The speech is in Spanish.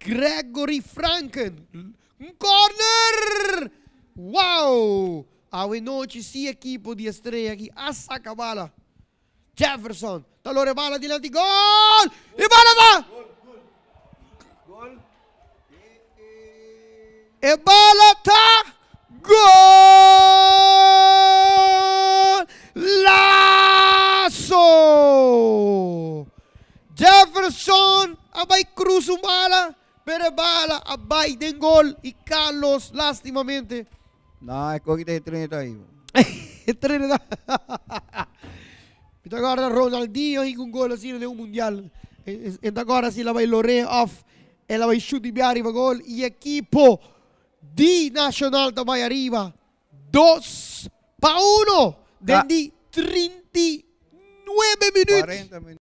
Gregory Franken. Um corner! Uau! Avenoci se equipo de estreia aqui. a bala. Jefferson, Talore bala de lati, gol! E bala da. Gol! Gol! E bala! Son Corazón, abay cruzumala, Bay abay gol y Carlos, lástimamente. No, escogiste de Trinidad ahí. Y Esta agora Ronaldinho y un gol así de un mundial. Esta agora si la bailore off, ela vai chute de arriba gol y equipo di Nacional também arriba. 2 para 1 de 39 minutos.